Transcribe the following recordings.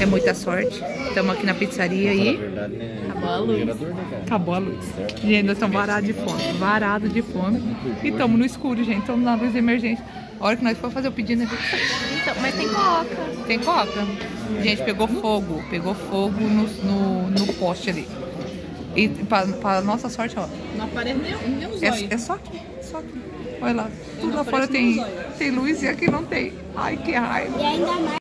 É muita sorte. Estamos aqui na pizzaria e. Acabou a luz. Acabou a luz. Gente, nós estamos varados de fome. Varados de fome. E estamos no escuro, gente. Estamos na luz emergente. A hora que nós for fazer o pedido, né? Então, mas tem coca. Tem coca. Gente, pegou fogo. Pegou fogo no, no, no poste ali. E para nossa sorte, ó. Não aparece nem, nem é, é só aqui, só aqui. Olha lá. Tudo lá fora tem, tem luz e aqui não tem. Ai, que raiva. E ainda mais.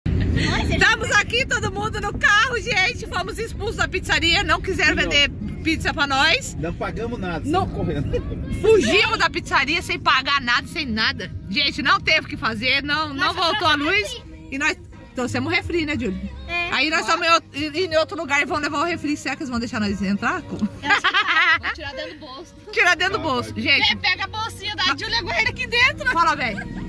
Estamos aqui, todo mundo no carro, gente. Fomos expulsos da pizzaria, não quiseram vender pizza pra nós. Não pagamos nada, não correndo. Fugimos da pizzaria sem pagar nada, sem nada. Gente, não teve o que fazer, não, não voltou a luz. E nós trouxemos refri, né, Júlio? É, Aí nós estamos em, em, outro lugar e vão levar o refri. Será que eles vão deixar nós entrar? Vou tirar dentro do bolso. Tirar dentro do bolso, gente. É, pega a bolsinha da Júlia, Guerreira aqui dentro. Fala, velho.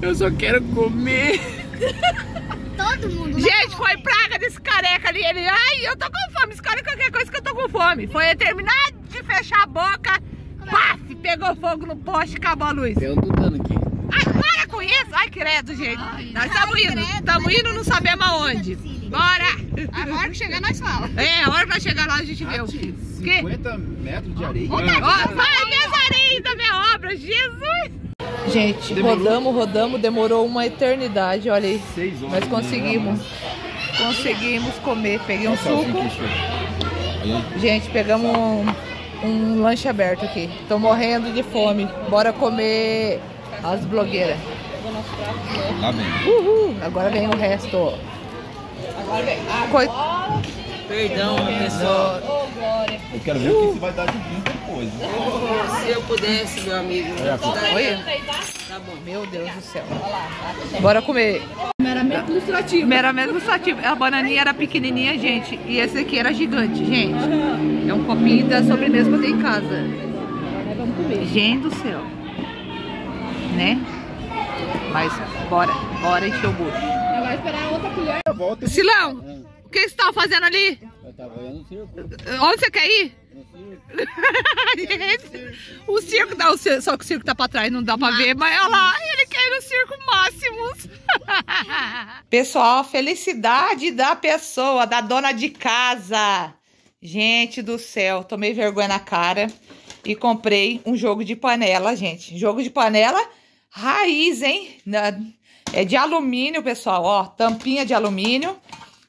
Eu só quero comer. todo mundo. Gente, foi fome. praga desse careca ali. Ele, ai, eu tô com fome. Escolhe qualquer coisa que eu tô com fome. Foi terminar de fechar a boca. É Paf, é? pegou fogo no poste e acabou a luz. Eu um tutano aqui. Ai, para com isso. Ai, credo, gente. Ai, nós estamos indo. Estamos indo, não sabemos aonde. Bora. A hora que chegar, nós fala. É, a hora que chegar lá, a gente vê o que. 50 metros de areia. Olha, é tá vai, minhas areias da minha obra. Jesus. Gente, demorou. rodamos, rodamos, demorou uma eternidade, olha aí. Seis horas. Mas conseguimos. Né? Conseguimos comer. Peguei um suco. Gente, pegamos um, um lanche aberto aqui. Tô morrendo de fome. Bora comer as blogueiras. Tá bem. Uhul. Agora vem o resto. Agora vem. Coi... Perdão, pessoal. Eu quero ver o que isso vai dar de vida coisa. se eu pudesse, meu amigo. É, tá Oi? Tá bom. Meu Deus do céu. Bora comer. Meramente tá. ilustrativo. Meramente ilustrativo. A bananinha era pequenininha, gente. E esse aqui era gigante, gente. É um copinho da sobremesa tenho em casa. Vamos comer. Gente do céu. Né? Mas bora, bora encher o bucho. Agora esperar outra colher. Silão, o que você estava tá fazendo ali? Onde você quer ir? No circo. o circo dá o circo, só que o circo tá para trás, não dá para ver, mas olha lá, ele quer ir no circo Máximos. Pessoal, felicidade da pessoa, da dona de casa. Gente do céu, tomei vergonha na cara e comprei um jogo de panela, gente. Jogo de panela raiz, hein? É de alumínio, pessoal, ó, tampinha de alumínio.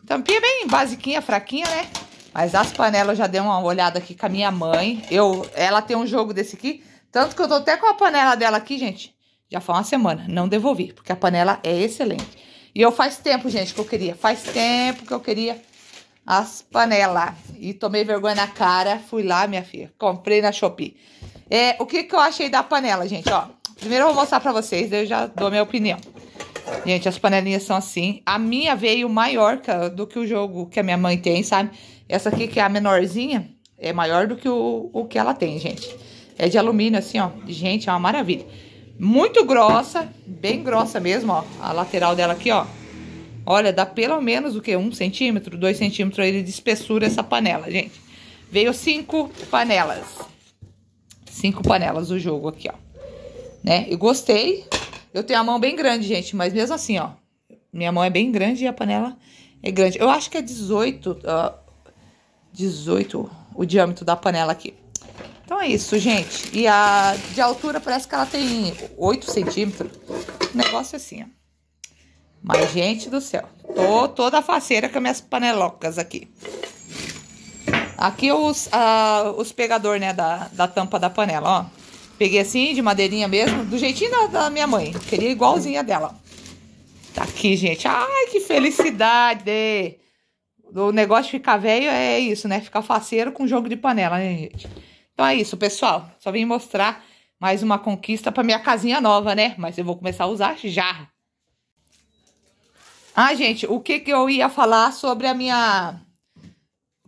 Tampinha bem basiquinha, fraquinha, né? Mas as panelas eu já dei uma olhada aqui com a minha mãe. Eu, ela tem um jogo desse aqui. Tanto que eu tô até com a panela dela aqui, gente. Já foi uma semana. Não devolvi, porque a panela é excelente. E eu faz tempo, gente, que eu queria. Faz tempo que eu queria as panelas. E tomei vergonha na cara. Fui lá, minha filha. Comprei na Shopee. É, o que, que eu achei da panela, gente, ó. Primeiro eu vou mostrar pra vocês, daí eu já dou minha opinião. Gente, as panelinhas são assim. A minha veio maior do que o jogo que a minha mãe tem, sabe? Essa aqui, que é a menorzinha, é maior do que o, o que ela tem, gente. É de alumínio, assim, ó. Gente, é uma maravilha. Muito grossa, bem grossa mesmo, ó. A lateral dela aqui, ó. Olha, dá pelo menos o que? Um centímetro, dois centímetros aí de espessura essa panela, gente. Veio cinco panelas. Cinco panelas o jogo aqui, ó. Né? E gostei, eu tenho a mão bem grande, gente, mas mesmo assim, ó. Minha mão é bem grande e a panela é grande. Eu acho que é 18, uh, 18 o diâmetro da panela aqui. Então é isso, gente. E a de altura parece que ela tem 8 centímetros. Um negócio é assim, ó. Mas, gente do céu, tô toda faceira com minhas panelocas aqui. Aqui os, uh, os pegador, né, da, da tampa da panela, ó. Peguei assim, de madeirinha mesmo, do jeitinho da, da minha mãe. Queria igualzinha dela. Tá aqui, gente. Ai, que felicidade! O negócio ficar velho é isso, né? Ficar faceiro com jogo de panela, né, gente? Então é isso, pessoal. Só vim mostrar mais uma conquista pra minha casinha nova, né? Mas eu vou começar a usar já. Ah, gente, o que que eu ia falar sobre a minha...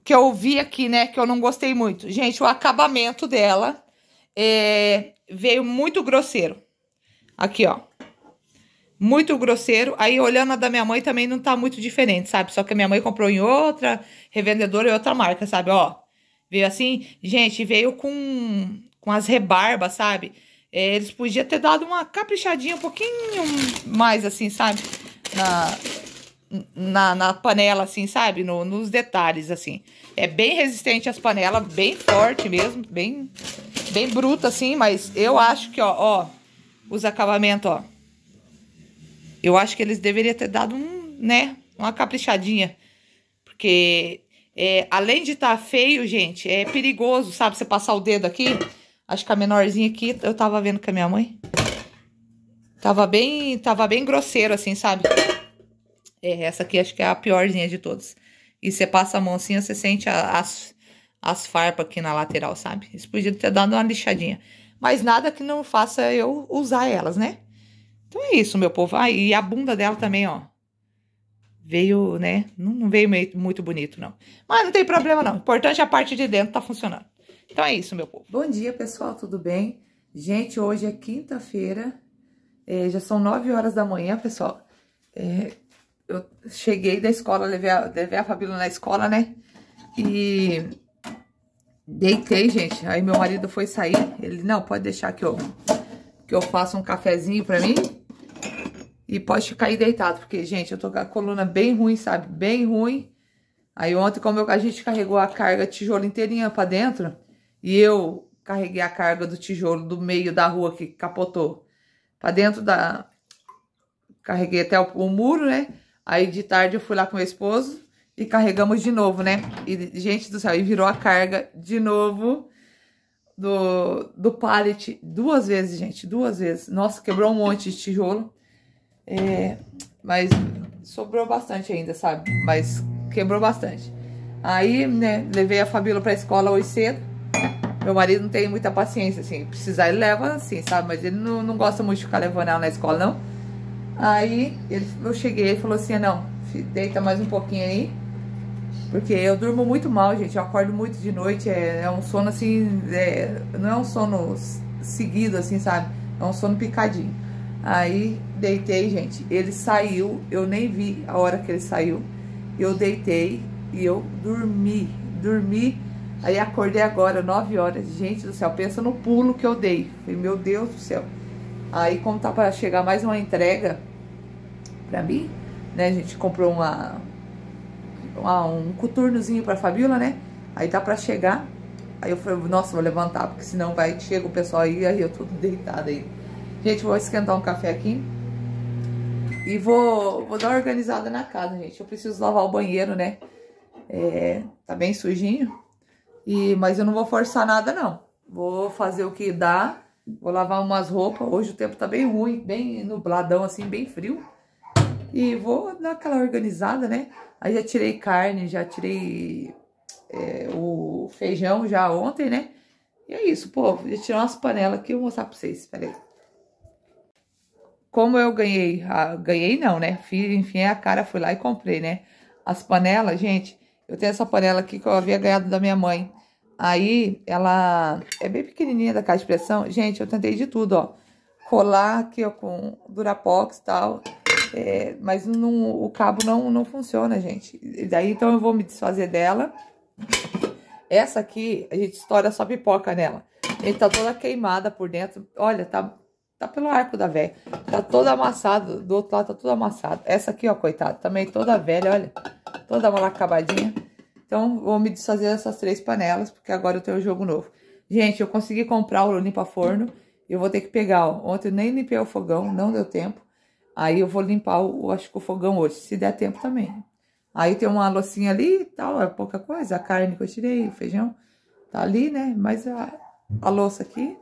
Que eu vi aqui, né? Que eu não gostei muito. Gente, o acabamento dela é, veio muito grosseiro. Aqui, ó. Muito grosseiro. Aí, olhando a da minha mãe, também não tá muito diferente, sabe? Só que a minha mãe comprou em outra revendedora e outra marca, sabe? Ó, veio assim. Gente, veio com, com as rebarbas, sabe? É, eles podiam ter dado uma caprichadinha um pouquinho mais, assim, sabe? Na, na, na, panela, assim, sabe? No, nos detalhes, assim. É bem resistente às panelas, bem forte mesmo, bem Bem bruta, assim, mas eu acho que, ó, ó, os acabamentos, ó. Eu acho que eles deveriam ter dado um, né, uma caprichadinha. Porque, é, além de estar tá feio, gente, é perigoso, sabe? Você passar o dedo aqui, acho que a menorzinha aqui, eu tava vendo com a minha mãe. Tava bem, tava bem grosseiro, assim, sabe? É, essa aqui acho que é a piorzinha de todas. E você passa a mão assim, você sente a, as as farpas aqui na lateral, sabe? Isso podia ter dado uma lixadinha. Mas nada que não faça eu usar elas, né? Então é isso, meu povo. Ah, e a bunda dela também, ó. Veio, né? Não, veio meio, muito bonito, não. Mas não tem problema, não. O importante é a parte de dentro tá funcionando. Então é isso, meu povo. Bom dia, pessoal. Tudo bem? Gente, hoje é quinta-feira. É, já são nove horas da manhã, pessoal. É, eu cheguei da escola, levei a, levei a Fabíola na escola, né? E Deitei, gente. Aí meu marido foi sair. Ele, não, pode deixar que eu, que eu faça um cafezinho pra mim. E pode ficar aí deitado. Porque, gente, eu tô com a coluna bem ruim, sabe? Bem ruim. Aí ontem, como eu, a gente carregou a carga tijolo inteirinha pra dentro. E eu carreguei a carga do tijolo do meio da rua que capotou pra dentro da... Carreguei até o, o muro, né? Aí de tarde eu fui lá com meu esposo. E carregamos de novo, né? E, gente do céu, e virou a carga de novo do, do pallet duas vezes, gente, duas vezes. Nossa, quebrou um monte de tijolo. É, mas sobrou bastante ainda, sabe? Mas quebrou bastante. Aí, né, levei a Fabíola pra escola hoje cedo. Meu marido não tem muita paciência, assim. Precisar ele leva, assim, sabe? Mas ele não, não gosta muito de ficar levando ela na escola, não. Aí, ele, eu cheguei, e falou assim, não, deita mais um pouquinho aí. Porque eu durmo muito mal, gente. Eu acordo muito de noite. É, é um sono assim. É, não é um sono seguido, assim, sabe? É um sono picadinho. Aí deitei, gente. Ele saiu. Eu nem vi a hora que ele saiu. Eu deitei e eu dormi. Dormi. Aí acordei agora, 9 horas. Gente do céu, pensa no pulo que eu dei. Falei, meu Deus do céu. Aí, como tá para chegar mais uma entrega para mim, né? A gente comprou uma, um coturnozinho pra Fabiola, né? Aí tá pra chegar. Aí eu falei, nossa, vou levantar, porque senão vai, chega o pessoal aí, aí eu tô deitada aí. Gente, vou esquentar um café aqui. E vou, vou dar uma organizada na casa, gente. Eu preciso lavar o banheiro, né? É, tá bem sujinho. E, mas eu não vou forçar nada, não. Vou fazer o que dá. Vou lavar umas roupas. Hoje o tempo tá bem ruim, bem nubladão, assim, bem frio. E vou dar aquela organizada, né? Aí já tirei carne, já tirei é, o feijão já ontem, né? E é isso, povo. Já tirar umas panelas aqui, vou mostrar pra vocês. Pera aí. Como eu ganhei, ganhei não, né? Fiz, enfim, a cara fui lá e comprei, né? As panelas, gente, eu tenho essa panela aqui que eu havia ganhado da minha mãe. Aí, ela é bem pequenininha da caixa de pressão. Gente, eu tentei de tudo, ó. Colar aqui, ó, com Durapox e tal. É, mas não, o cabo não, não funciona, gente. E daí, então, eu vou me desfazer dela. Essa aqui, a gente estoura só pipoca nela. Ele tá toda queimada por dentro. Olha, tá, tá pelo arco da velha. Tá toda amassada. Do outro lado tá tudo amassado. Essa aqui, ó, coitada, também toda velha, olha. Toda mal acabadinha. Então, vou me desfazer dessas três panelas, porque agora eu tenho um jogo novo. Gente, eu consegui comprar o limpa-forno. Eu vou ter que pegar, ó. Ontem eu nem limpei o fogão, não deu tempo. Aí eu vou limpar, o, acho que o fogão hoje, se der tempo também. Aí tem uma loucinha ali e tal, é pouca coisa. A carne que eu tirei, o feijão, tá ali, né? Mas a, a louça aqui...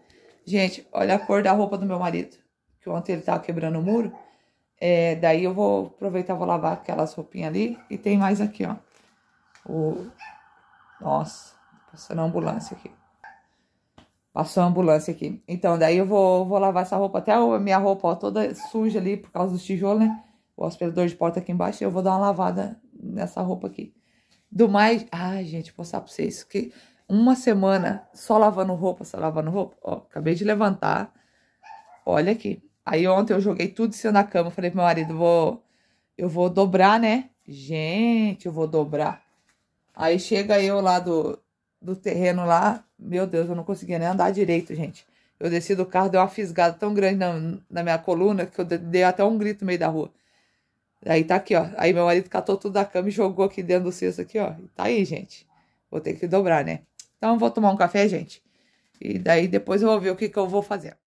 Gente, olha a cor da roupa do meu marido. Que ontem ele tava quebrando o muro. É, daí eu vou aproveitar, vou lavar aquelas roupinhas ali. E tem mais aqui, ó. O... Nossa, passando a ambulância aqui. Passou a ambulância aqui. Então, daí eu vou, vou lavar essa roupa, até a minha roupa ó, toda suja ali por causa do tijolo, né? O aspirador de porta aqui embaixo, eu vou dar uma lavada nessa roupa aqui. Do mais, ai, gente, vou mostrar pra vocês que uma semana só lavando roupa, só lavando roupa, ó, acabei de levantar, olha aqui. Aí ontem eu joguei tudo isso na cama, falei pro meu marido, vou, eu vou dobrar, né? Gente, eu vou dobrar. Aí chega eu lá do, do terreno lá, meu Deus, eu não conseguia nem andar direito, gente. Eu desci do carro, deu uma fisgada tão grande na, na minha coluna que eu dei até um grito no meio da rua. Aí tá aqui, ó. Aí meu marido catou tudo da cama e jogou aqui dentro do cesto aqui, ó. E tá aí, gente. Vou ter que dobrar, né? Então eu vou tomar um café, gente. E daí depois eu vou ver o que, que eu vou fazer.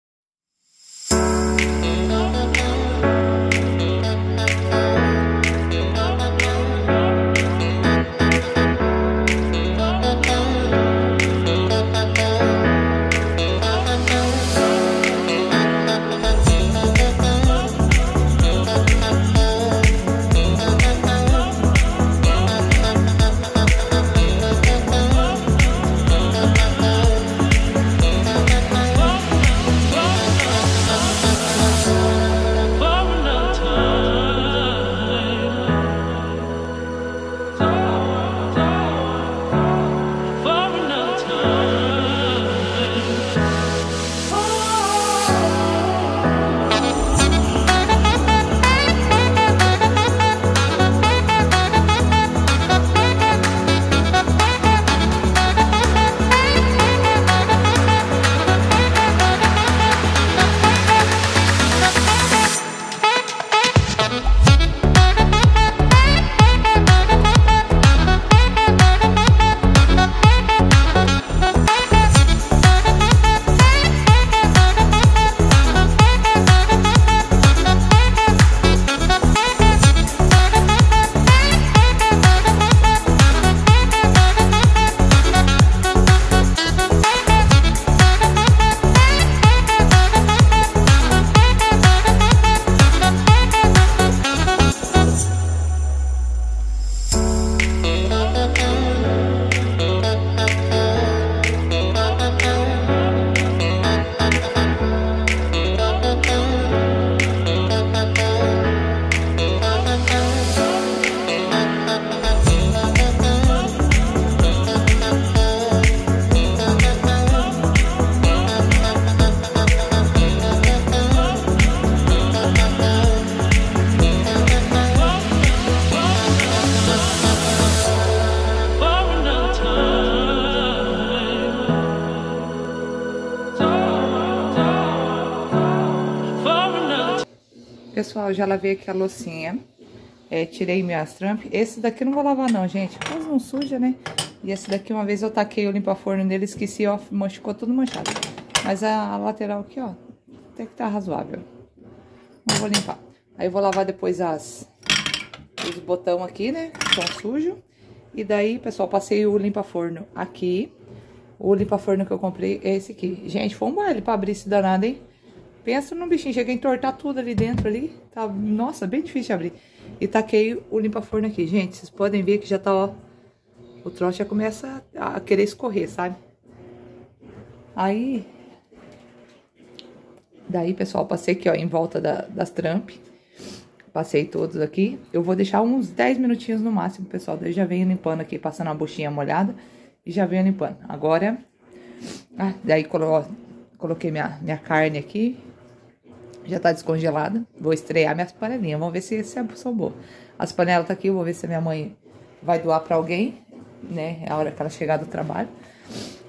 eu já lavei aqui a loucinha. É, tirei minhas trampas. Esse daqui eu não vou lavar não, gente. Mas não suja, né? E esse daqui, uma vez eu taquei o limpa-forno nele, esqueci, ó, ficou tudo manchado. Mas a, a lateral aqui, ó, até que tá razoável. Não vou limpar. Aí eu vou lavar depois as, os botão aqui, né, que estão tá sujos. E daí, pessoal, passei o limpa-forno aqui. O limpa-forno que eu comprei é esse aqui. Gente, foi um baile pra abrir esse danado, hein? Pensa num bichinho, chega a entortar tudo ali dentro ali. Tá, nossa, bem difícil de abrir. E taquei o limpa-forno aqui, gente. Vocês podem ver que já tá, ó. O troço já começa a querer escorrer, sabe? Aí... Daí, pessoal, passei aqui, ó, em volta da, das trampas. Passei todos aqui. Eu vou deixar uns 10 minutinhos no máximo, pessoal. Daí já venho limpando aqui, passando a buchinha molhada. E já venho limpando. Agora... Ah, daí colo... coloquei minha, minha carne aqui já tá descongelada. Vou estrear minhas panelinhas. Vamos ver se, esse é são boas. As panelas tá aqui, vou ver se a minha mãe vai doar para alguém, né? A hora que ela chegar do trabalho.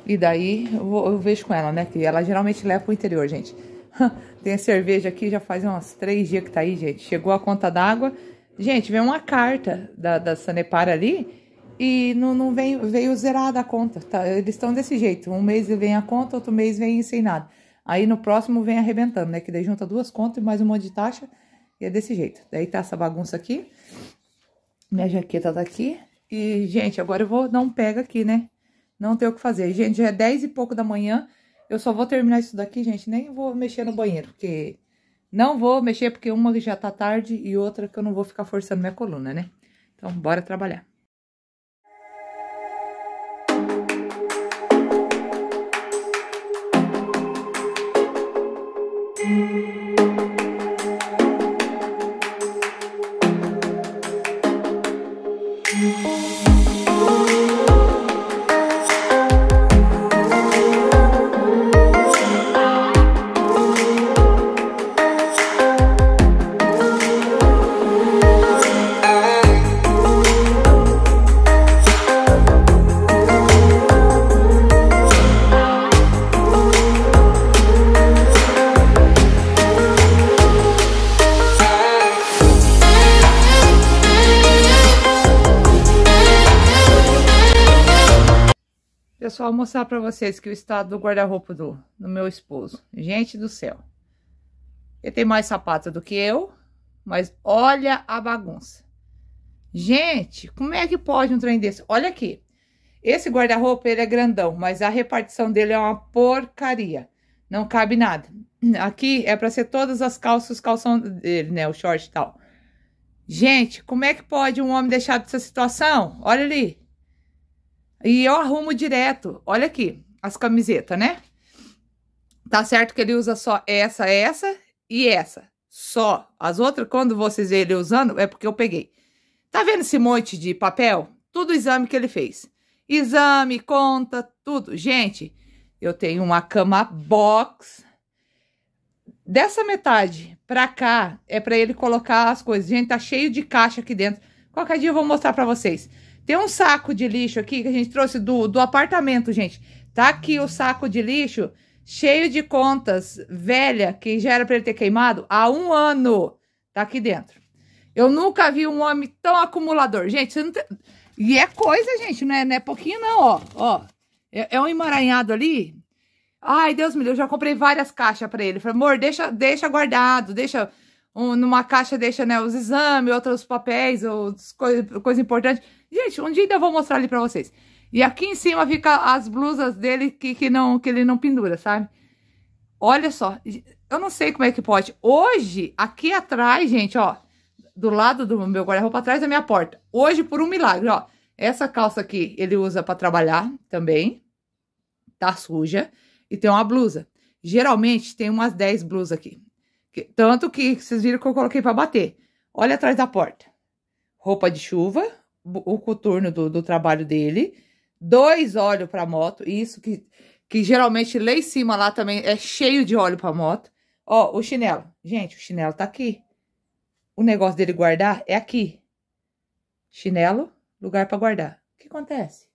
E daí eu, vou, eu vejo com ela, né? Que ela geralmente leva pro interior, gente. Tem a cerveja aqui, já faz uns três dias que tá aí, gente. Chegou a conta d'água. Gente, veio uma carta da, da Sanepar ali e não, não vem, veio zerada a conta. Tá? Eles estão desse jeito. Um mês vem a conta, outro mês vem sem nada. Aí no próximo vem arrebentando, né? Que daí junta duas contas e mais um monte de taxa. E é desse jeito. Daí tá essa bagunça aqui. Minha jaqueta tá aqui. E, gente, agora eu vou dar um pega aqui, né? Não tem o que fazer. Gente, já é 10 e pouco da manhã. Eu só vou terminar isso daqui, gente. Nem vou mexer no banheiro, porque... Não vou mexer, porque uma já tá tarde e outra que eu não vou ficar forçando minha coluna, né? Então, bora trabalhar. só mostrar para vocês que o estado do guarda-roupa do, do meu esposo. Gente do céu. Ele tem mais sapato do que eu, mas olha a bagunça. Gente, como é que pode um trem desse? Olha aqui. Esse guarda-roupa, ele é grandão, mas a repartição dele é uma porcaria. Não cabe nada. Aqui é para ser todas as calças, calção dele, né? O short e tal. Gente, como é que pode um homem deixar dessa situação? Olha ali. E eu arrumo direto. Olha aqui, as camisetas, né? Tá certo que ele usa só essa, essa e essa. Só. As outras, quando vocês verem ele usando, é porque eu peguei. Tá vendo esse monte de papel? Tudo o exame que ele fez. Exame, conta, tudo. Gente, eu tenho uma cama box. Dessa metade pra cá é pra ele colocar as coisas. Gente, tá cheio de caixa aqui dentro. Qualquer dia eu vou mostrar pra vocês. Tem um saco de lixo aqui que a gente trouxe do, do apartamento, gente. Tá aqui o saco de lixo cheio de contas velha que já era para ele ter queimado há um ano. Tá aqui dentro. Eu nunca vi um homem tão acumulador. Gente, você não tem... E é coisa, gente, não é, não é pouquinho não, ó. ó. É, é um emaranhado ali. Ai, Deus me livre, eu já comprei várias caixas para ele. Falei, amor, deixa, deixa guardado, deixa... Um, numa caixa deixa né, os exames, outros papéis, outras coisas coisa importantes Gente, um dia ainda vou mostrar ali pra vocês. E aqui em cima fica as blusas dele que, que, não, que ele não pendura, sabe? Olha só, eu não sei como é que pode. Hoje, aqui atrás, gente, ó, do lado do meu guarda-roupa, atrás da minha porta. Hoje, por um milagre, ó, essa calça aqui ele usa pra trabalhar também, tá suja, e tem uma blusa. Geralmente tem umas 10 blusas aqui. Que, tanto que vocês viram que eu coloquei pra bater. Olha atrás da porta. Roupa de chuva, o coturno do, do trabalho dele, dois óleo para moto, isso que, que geralmente lá em cima lá também é cheio de óleo para moto. Ó, o chinelo. Gente, o chinelo tá aqui. O negócio dele guardar é aqui. Chinelo, lugar para guardar. O que acontece?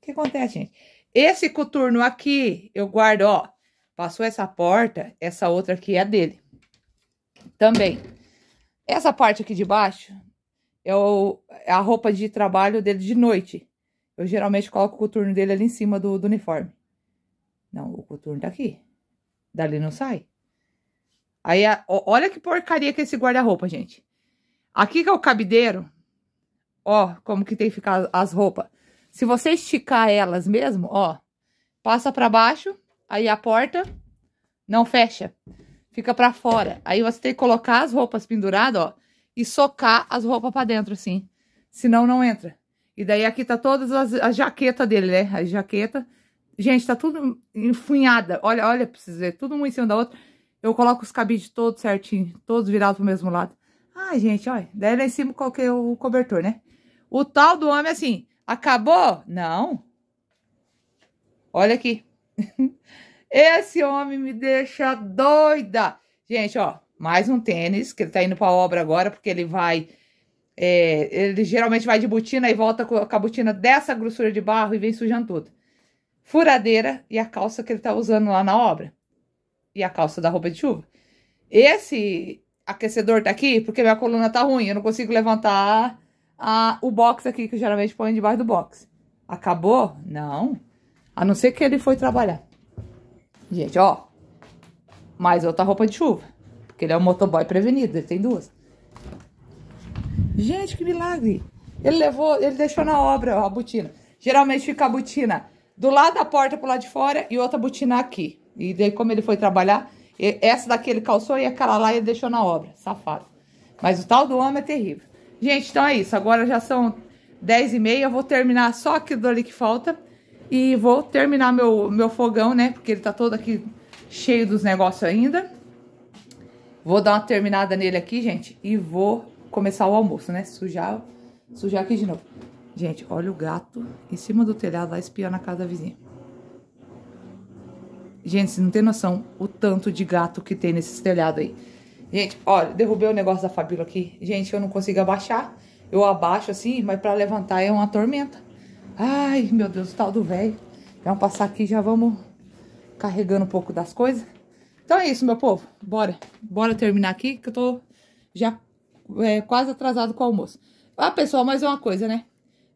O que acontece, gente? Esse coturno aqui, eu guardo, ó. Passou essa porta, essa outra aqui é dele. Também. Essa parte aqui de baixo, é, o, é a roupa de trabalho dele de noite. Eu geralmente coloco o coturno dele ali em cima do, do uniforme. Não, o coturno tá aqui. Dali não sai. Aí, a, olha que porcaria que é esse guarda-roupa, gente. Aqui que é o cabideiro. Ó, como que tem que ficar as roupas. Se você esticar elas mesmo, ó, passa para baixo, aí a porta não fecha. Fica para fora. Aí você tem que colocar as roupas penduradas, ó e socar as roupas para dentro, assim. Senão não entra. E daí aqui tá todas as, as jaquetas dele, né? As jaquetas. Gente, tá tudo enfunhada. Olha, olha, precisa ver. Tudo um em cima da outra. Eu coloco os cabides todos certinho, todos virados pro mesmo lado. Ai, gente, olha. Daí lá em cima coloquei o cobertor, né? O tal do homem, é assim, acabou? Não. Olha aqui. Esse homem me deixa doida. Gente, ó, mais um tênis, que ele tá indo pra obra agora, porque ele vai. É, ele geralmente vai de botina e volta com a botina dessa grossura de barro e vem sujando tudo. Furadeira e a calça que ele tá usando lá na obra. E a calça da roupa de chuva. Esse aquecedor tá aqui porque minha coluna tá ruim, eu não consigo levantar a, o box aqui, que eu geralmente põe debaixo do box. Acabou? Não. A não ser que ele foi trabalhar. Gente, ó. Mais outra roupa de chuva. Porque ele é um motoboy prevenido, ele tem duas. Gente, que milagre! Ele levou, ele deixou na obra a botina. Geralmente fica a botina do lado da porta pro lado de fora e outra botina aqui. E daí, como ele foi trabalhar, essa daqui ele calçou e aquela lá ele deixou na obra. Safado. Mas o tal do homem é terrível. Gente, então é isso. Agora já são 10 e meia. Eu vou terminar só aquilo ali que falta. E vou terminar meu, meu fogão, né? Porque ele tá todo aqui cheio dos negócios ainda. Vou dar uma terminada nele aqui, gente, e vou começar o almoço, né? Sujar, sujar aqui de novo. Gente, olha o gato em cima do telhado lá espiando a casa da vizinha. Gente, vocês não tem noção o tanto de gato que tem nesses telhados aí. Gente, olha, derrubei o negócio da Fabíola aqui. Gente, eu não consigo abaixar. Eu abaixo assim, mas pra levantar é uma tormenta. Ai, meu Deus, o tal do velho. Vamos passar aqui, já vamos carregando um pouco das coisas. Então é isso, meu povo. Bora. Bora terminar aqui, que eu tô já é, quase atrasado com o almoço. Ah, pessoal, mais uma coisa, né?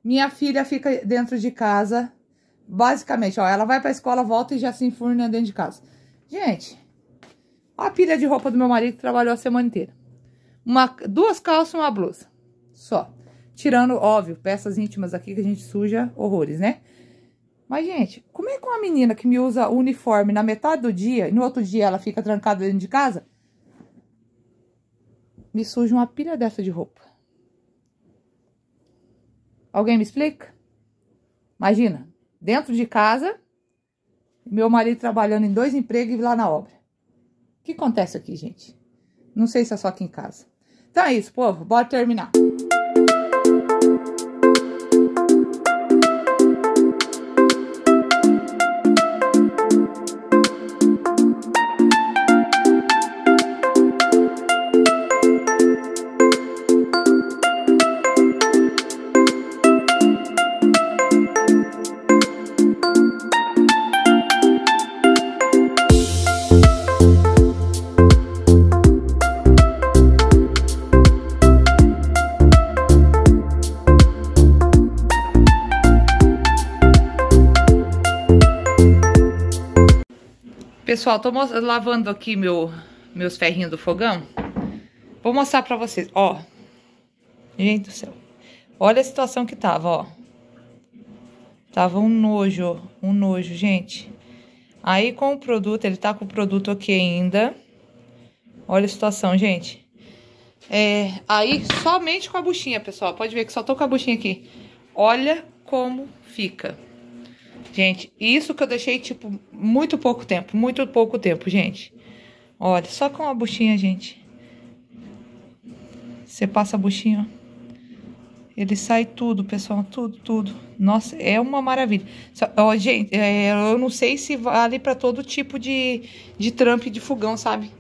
Minha filha fica dentro de casa, basicamente, ó. Ela vai pra escola, volta e já se enfurna dentro de casa. Gente, a pilha de roupa do meu marido que trabalhou a semana inteira. Uma, duas calças e uma blusa. Só. Tirando, óbvio, peças íntimas aqui que a gente suja horrores, né? Mas, gente, como é que uma menina que me usa o uniforme na metade do dia e no outro dia ela fica trancada dentro de casa, me suja uma pilha dessa de roupa? Alguém me explica? Imagina, dentro de casa, meu marido trabalhando em dois empregos e lá na obra. O que acontece aqui, gente? Não sei se é só aqui em casa. Então é isso, povo. Bora terminar. Pessoal, tô lavando aqui meu, meus ferrinhos do fogão. Vou mostrar pra vocês, ó. Gente do céu. Olha a situação que tava, ó. Tava um nojo, um nojo, gente. Aí com o produto, ele tá com o produto aqui ainda. Olha a situação, gente. É, aí somente com a buchinha, pessoal. Pode ver que só tô com a buchinha aqui. Olha como fica. Gente, isso que eu deixei, tipo, muito pouco tempo. Muito pouco tempo, gente. Olha, só com a buchinha, gente. Você passa a buchinha, ó. Ele sai tudo, pessoal, tudo, tudo. Nossa, é uma maravilha. Só, ó, gente, é, eu não sei se vale para todo tipo de, de trampo de fogão, sabe?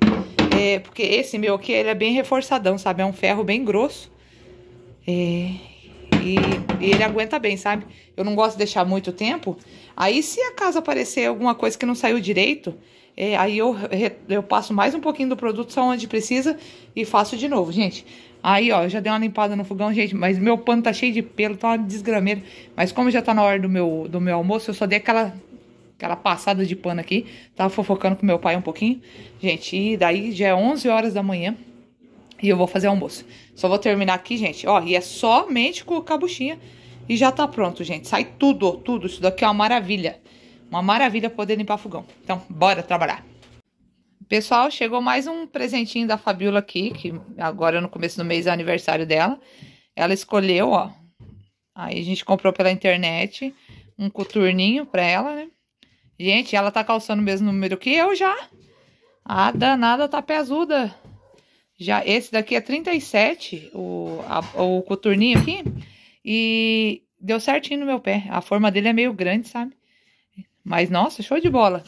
É, porque esse meu aqui, ele é bem reforçadão, sabe? É um ferro bem grosso. É, e, e ele aguenta bem, sabe? Eu não gosto de deixar muito tempo, Aí, se acaso aparecer alguma coisa que não saiu direito, é, aí eu, eu passo mais um pouquinho do produto só onde precisa e faço de novo, gente. Aí, ó, eu já dei uma limpada no fogão, gente, mas meu pano tá cheio de pelo, tá uma desgrameira. Mas como já tá na hora do meu, do meu almoço, eu só dei aquela, aquela passada de pano aqui. Tava fofocando com meu pai um pouquinho. Gente, e daí já é 11 horas da manhã e eu vou fazer almoço. Só vou terminar aqui, gente, ó, e é somente com a buchinha e já tá pronto, gente. Sai tudo, tudo. Isso daqui é uma maravilha. Uma maravilha poder limpar fogão. Então, bora trabalhar. Pessoal, chegou mais um presentinho da Fabiola aqui, que agora no começo do mês é aniversário dela. Ela escolheu, ó. Aí a gente comprou pela internet um coturninho pra ela, né? Gente, ela tá calçando o mesmo número que eu já. A danada tá pesuda. Já, esse daqui é 37, o, a, o coturninho aqui. E deu certinho no meu pé. A forma dele é meio grande, sabe? Mas, nossa, show de bola.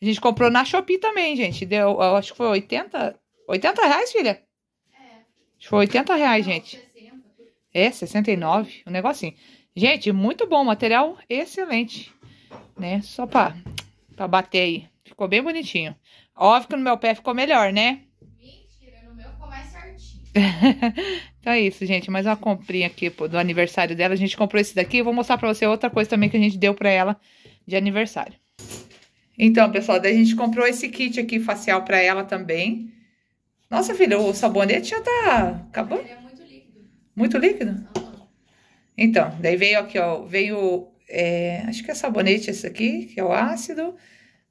A gente comprou na Shopee também, gente. Deu, acho que foi 80... 80 reais, filha? É. Foi 80 reais, gente. 60. É, 69. Um negocinho. Gente, muito bom. Material excelente. Né? Só pra, pra bater aí. Ficou bem bonitinho. Óbvio que no meu pé ficou melhor, né? então é isso, gente. Mais uma comprinha aqui do aniversário dela. A gente comprou esse daqui. Eu vou mostrar pra você outra coisa também que a gente deu pra ela de aniversário. Então, pessoal, daí a gente comprou esse kit aqui facial pra ela também. Nossa, filha, o sabonete já tá... Acabou? Ele é muito líquido. Muito líquido? Então, daí veio aqui, ó. Veio... É, acho que é sabonete esse aqui, que é o ácido.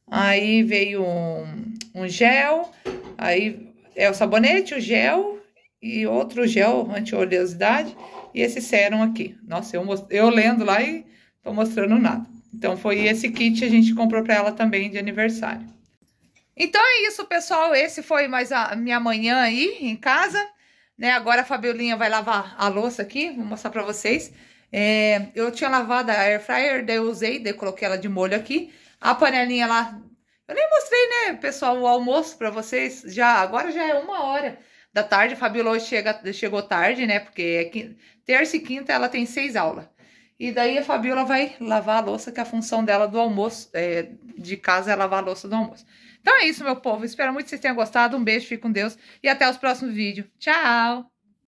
Aí veio um, um gel. Aí é o sabonete, o gel e outro gel anti-oleosidade e esse sérum aqui. Nossa, eu, eu lendo lá e tô mostrando nada. Então, foi esse kit que a gente comprou para ela também de aniversário. Então é isso, pessoal. Esse foi mais a minha manhã aí em casa. Né? Agora a Fabiolinha vai lavar a louça aqui. Vou mostrar para vocês. É, eu tinha lavado a air fryer, daí eu usei, daí eu coloquei ela de molho aqui. A panelinha lá... Eu nem mostrei, né, pessoal, o almoço para vocês. Já Agora já é uma hora da tarde. A Fabiola chega, chegou tarde, né? Porque é quinta, terça e quinta ela tem seis aulas. E daí a Fabiola vai lavar a louça, que a função dela do almoço, é, de casa, é lavar a louça do almoço. Então é isso, meu povo. Espero muito que vocês tenham gostado. Um beijo, fique com Deus e até os próximos vídeos. Tchau!